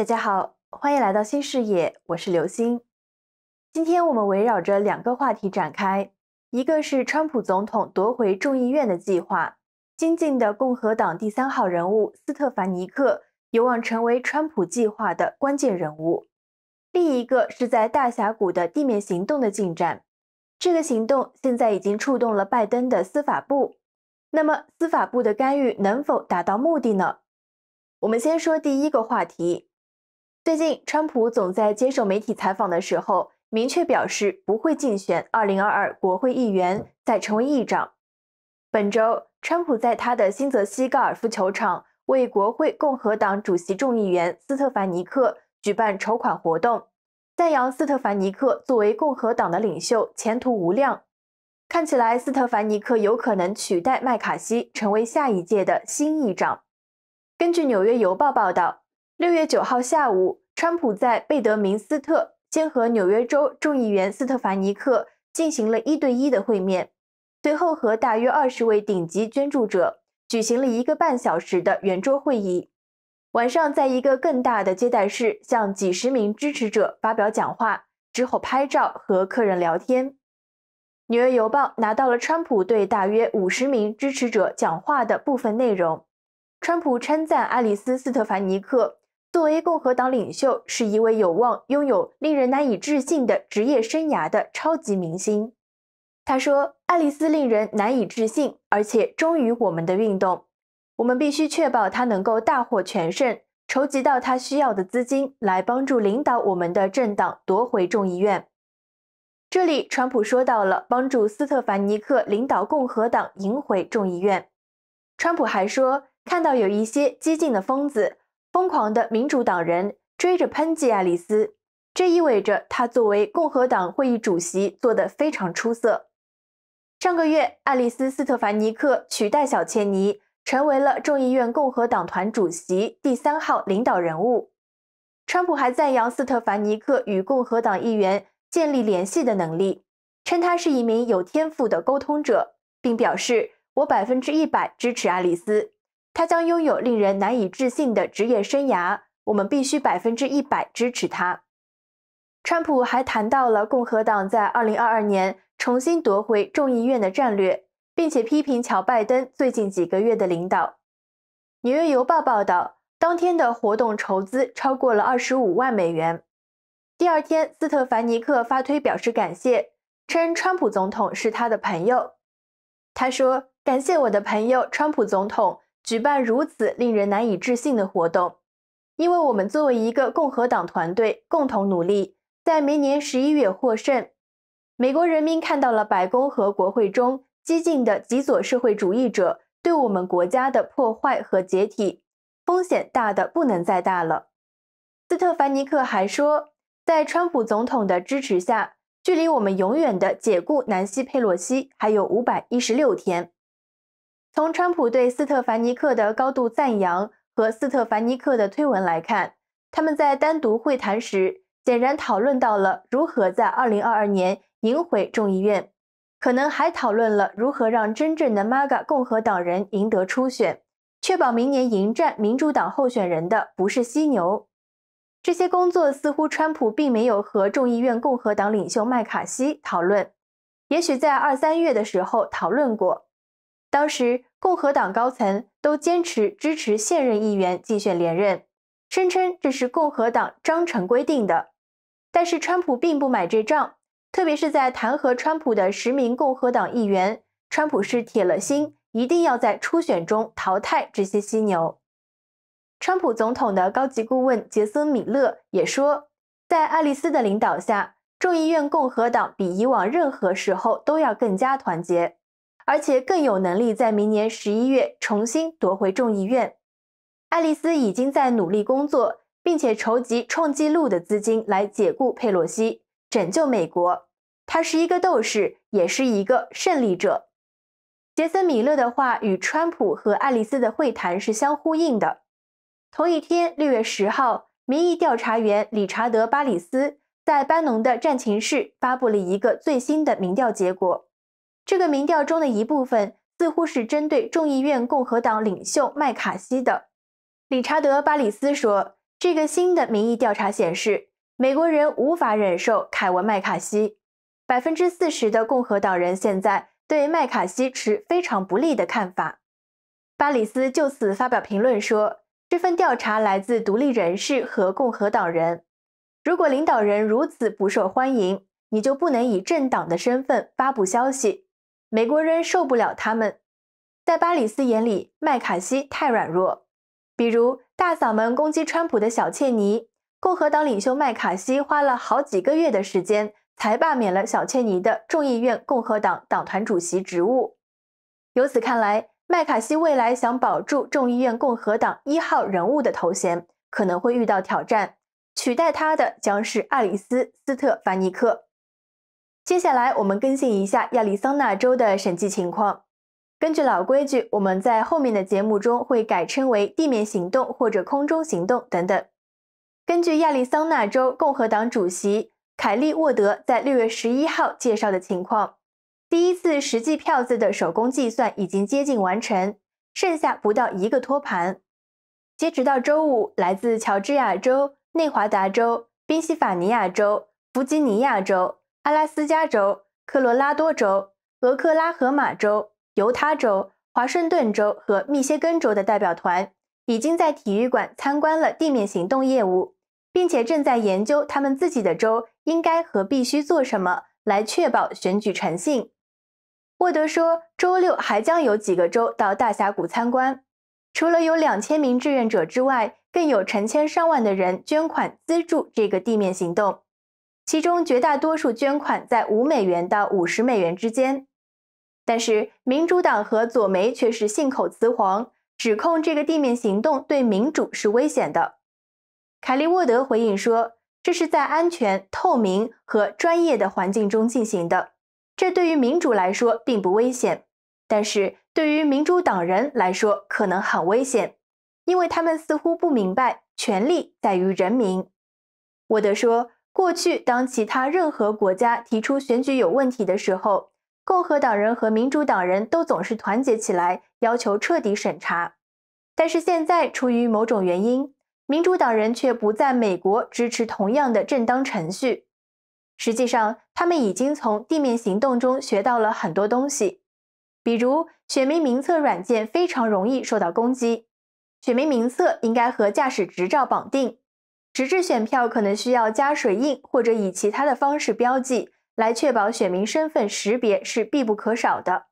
大家好，欢迎来到新视野，我是刘星。今天我们围绕着两个话题展开，一个是川普总统夺回众议院的计划，新进的共和党第三号人物斯特凡尼克有望成为川普计划的关键人物。另一个是在大峡谷的地面行动的进展，这个行动现在已经触动了拜登的司法部。那么司法部的干预能否达到目的呢？我们先说第一个话题。最近，川普总在接受媒体采访的时候，明确表示不会竞选二零二二国会议员，再成为议长。本周，川普在他的新泽西高尔夫球场为国会共和党主席众议员斯特凡尼克举办筹款活动，赞扬斯特凡尼克作为共和党的领袖前途无量。看起来，斯特凡尼克有可能取代麦卡锡成为下一届的新议长。根据《纽约邮报》报道。六月九号下午，川普在贝德明斯特兼和纽约州众议员斯特凡尼克进行了一对一的会面，随后和大约二十位顶级捐助者举行了一个半小时的圆桌会议。晚上，在一个更大的接待室，向几十名支持者发表讲话，之后拍照和客人聊天。纽约邮报拿到了川普对大约五十名支持者讲话的部分内容。川普称赞爱丽丝·斯特凡尼克。作为共和党领袖，是一位有望拥有令人难以置信的职业生涯的超级明星。他说：“爱丽丝令人难以置信，而且忠于我们的运动。我们必须确保他能够大获全胜，筹集到他需要的资金，来帮助领导我们的政党夺回众议院。”这里，川普说到了帮助斯特凡尼克领导共和党赢回众议院。川普还说：“看到有一些激进的疯子。”疯狂的民主党人追着喷击爱丽丝，这意味着他作为共和党会议主席做得非常出色。上个月，爱丽丝·斯特凡尼克取代小切尼，成为了众议院共和党团主席第三号领导人物。川普还赞扬斯特凡尼克与共和党议员建立联系的能力，称他是一名有天赋的沟通者，并表示：“我百分之一百支持爱丽丝。”他将拥有令人难以置信的职业生涯，我们必须百分之一百支持他。川普还谈到了共和党在二零二二年重新夺回众议院的战略，并且批评乔·拜登最近几个月的领导。纽约邮报报道，当天的活动筹资超过了二十五万美元。第二天，斯特凡尼克发推表示感谢，称川普总统是他的朋友。他说：“感谢我的朋友川普总统。”举办如此令人难以置信的活动，因为我们作为一个共和党团队共同努力，在明年十一月获胜。美国人民看到了白宫和国会中激进的极左社会主义者对我们国家的破坏和解体，风险大的不能再大了。斯特凡尼克还说，在川普总统的支持下，距离我们永远的解雇南希·佩洛西还有五百一十六天。从川普对斯特凡尼克的高度赞扬和斯特凡尼克的推文来看，他们在单独会谈时显然讨论到了如何在2022年赢回众议院，可能还讨论了如何让真正的 MAGA 共和党人赢得初选，确保明年迎战民主党候选人的不是犀牛。这些工作似乎川普并没有和众议院共和党领袖麦卡锡讨论，也许在二三月的时候讨论过。当时，共和党高层都坚持支持现任议员竞选连任，声称这是共和党章程规定的。但是，川普并不买这账，特别是在弹劾川普的十名共和党议员，川普是铁了心一定要在初选中淘汰这些犀牛。川普总统的高级顾问杰森·米勒也说，在爱丽丝的领导下，众议院共和党比以往任何时候都要更加团结。而且更有能力在明年十一月重新夺回众议院。爱丽丝已经在努力工作，并且筹集创纪录的资金来解雇佩洛西，拯救美国。他是一个斗士，也是一个胜利者。杰森·米勒的话与川普和爱丽丝的会谈是相呼应的。同一天，六月十号，民意调查员理查德·巴里斯在班农的战情室发布了一个最新的民调结果。这个民调中的一部分似乎是针对众议院共和党领袖麦卡锡的。理查德·巴里斯说，这个新的民意调查显示，美国人无法忍受凯文·麦卡锡。百分之四十的共和党人现在对麦卡锡持非常不利的看法。巴里斯就此发表评论说，这份调查来自独立人士和共和党人。如果领导人如此不受欢迎，你就不能以政党的身份发布消息。美国人受不了他们，在巴里斯眼里，麦卡锡太软弱。比如，大嗓门攻击川普的小切尼，共和党领袖麦卡锡花了好几个月的时间，才罢免了小切尼的众议院共和党党团主席职务。由此看来，麦卡锡未来想保住众议院共和党一号人物的头衔，可能会遇到挑战。取代他的将是爱丽丝·斯特凡尼克。接下来我们更新一下亚利桑那州的审计情况。根据老规矩，我们在后面的节目中会改称为地面行动或者空中行动等等。根据亚利桑那州共和党主席凯利沃德在六月十一号介绍的情况，第一次实际票子的手工计算已经接近完成，剩下不到一个托盘。截止到周五，来自乔治亚州、内华达州、宾夕法尼亚州、弗吉尼亚州。阿拉斯加州、科罗拉多州、俄克拉荷马州、犹他州、华盛顿州和密歇根州的代表团已经在体育馆参观了地面行动业务，并且正在研究他们自己的州应该和必须做什么，来确保选举诚信。沃德说，周六还将有几个州到大峡谷参观。除了有两千名志愿者之外，更有成千上万的人捐款资助这个地面行动。其中绝大多数捐款在五美元到五十美元之间，但是民主党和左媒却是信口雌黄，指控这个地面行动对民主是危险的。凯利沃德回应说，这是在安全、透明和专业的环境中进行的，这对于民主来说并不危险，但是对于民主党人来说可能很危险，因为他们似乎不明白权力在于人民。沃德说。过去，当其他任何国家提出选举有问题的时候，共和党人和民主党人都总是团结起来，要求彻底审查。但是现在，出于某种原因，民主党人却不在美国支持同样的正当程序。实际上，他们已经从地面行动中学到了很多东西，比如选民名册软件非常容易受到攻击，选民名册应该和驾驶执照绑定。纸质选票可能需要加水印或者以其他的方式标记，来确保选民身份识别是必不可少的。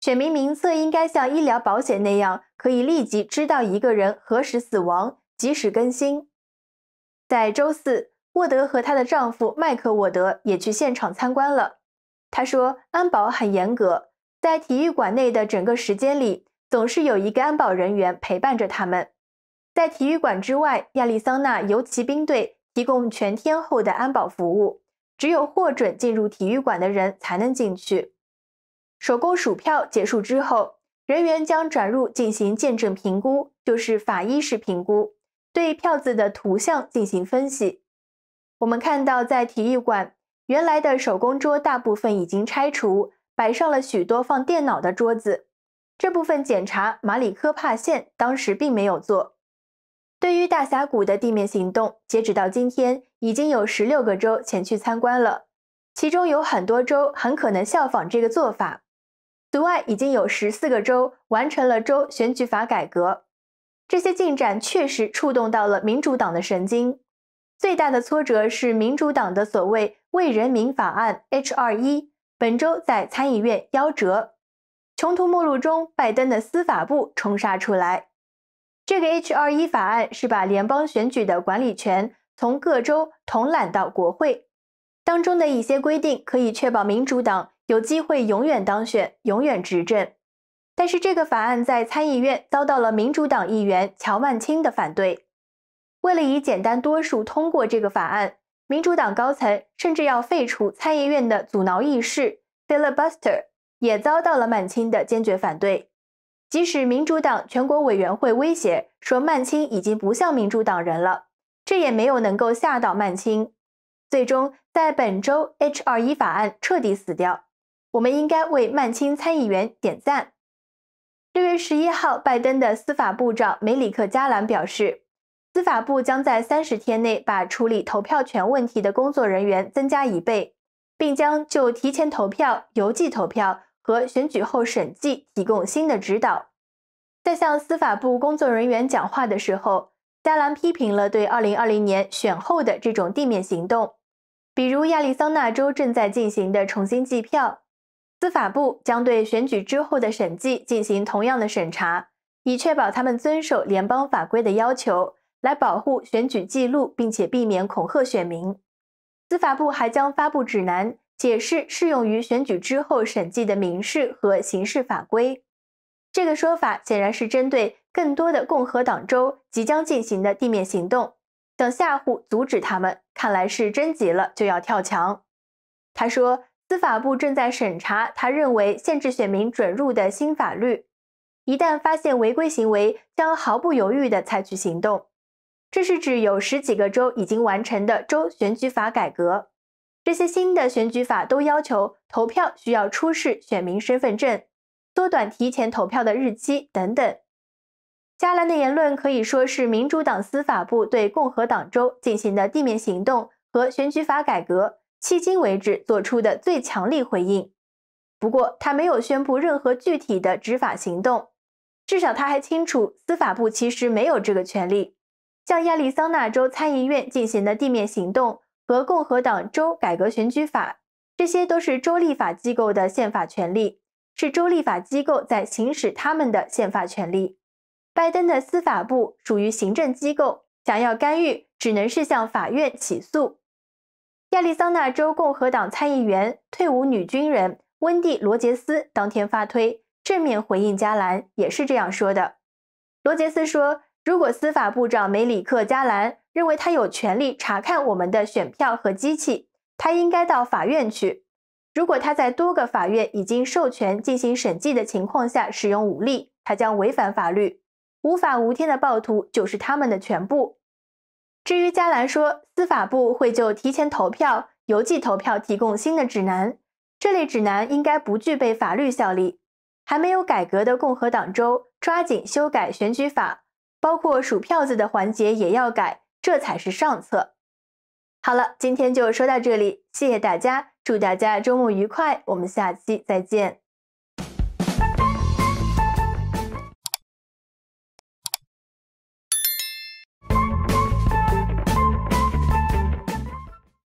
选民名册应该像医疗保险那样，可以立即知道一个人何时死亡，及时更新。在周四，沃德和她的丈夫麦克·沃德也去现场参观了。他说，安保很严格，在体育馆内的整个时间里，总是有一个安保人员陪伴着他们。在体育馆之外，亚利桑那游骑兵队提供全天候的安保服务。只有获准进入体育馆的人才能进去。手工数票结束之后，人员将转入进行见证评估，就是法医式评估，对票子的图像进行分析。我们看到，在体育馆原来的手工桌大部分已经拆除，摆上了许多放电脑的桌子。这部分检查，马里科帕县当时并没有做。对于大峡谷的地面行动，截止到今天，已经有十六个州前去参观了，其中有很多州很可能效仿这个做法。此外，已经有十四个州完成了州选举法改革，这些进展确实触动到了民主党的神经。最大的挫折是民主党的所谓“为人民法案 ”H 二一本周在参议院夭折，穷途末路中，拜登的司法部冲杀出来。这个 H.R. 一法案是把联邦选举的管理权从各州统揽到国会，当中的一些规定可以确保民主党有机会永远当选、永远执政。但是这个法案在参议院遭到了民主党议员乔曼青的反对。为了以简单多数通过这个法案，民主党高层甚至要废除参议院的阻挠议事 filibuster，也遭到了曼青的坚决反对。即使民主党全国委员会威胁说曼青已经不像民主党人了，这也没有能够吓到曼青。最终，在本周 H 二一法案彻底死掉，我们应该为曼青参议员点赞。六月十一号，拜登的司法部长梅里克·加兰表示，司法部将在三十天内把处理投票权问题的工作人员增加一倍，并将就提前投票、邮寄投票。和选举后审计提供新的指导。在向司法部工作人员讲话的时候，加兰批评了对二零二零年选后的这种地面行动，比如亚利桑那州正在进行的重新计票。司法部将对选举之后的审计进行同样的审查，以确保他们遵守联邦法规的要求，来保护选举记录，并且避免恐吓选民。司法部还将发布指南。解释适用于选举之后审计的民事和刑事法规。这个说法显然是针对更多的共和党州即将进行的地面行动，想吓唬阻止他们。看来是真急了，就要跳墙。他说，司法部正在审查他认为限制选民准入的新法律，一旦发现违规行为，将毫不犹豫地采取行动。这是指有十几个州已经完成的州选举法改革。这些新的选举法都要求投票需要出示选民身份证，缩短提前投票的日期等等。加兰的言论可以说是民主党司法部对共和党州进行的地面行动和选举法改革迄今为止做出的最强力回应。不过，他没有宣布任何具体的执法行动，至少他还清楚司法部其实没有这个权利。向亚利桑那州参议院进行的地面行动。和共和党州改革选举法，这些都是州立法机构的宪法权利，是州立法机构在行使他们的宪法权利。拜登的司法部属于行政机构，想要干预只能是向法院起诉。亚利桑那州共和党参议员、退伍女军人温蒂·罗杰斯当天发推正面回应加兰，也是这样说的。罗杰斯说。如果司法部长梅里克·加兰认为他有权利查看我们的选票和机器，他应该到法院去。如果他在多个法院已经授权进行审计的情况下使用武力，他将违反法律。无法无天的暴徒就是他们的全部。至于加兰说，司法部会就提前投票、邮寄投票提供新的指南，这类指南应该不具备法律效力。还没有改革的共和党州，抓紧修改选举法。包括数票子的环节也要改，这才是上策。好了，今天就说到这里，谢谢大家，祝大家周末愉快，我们下期再见。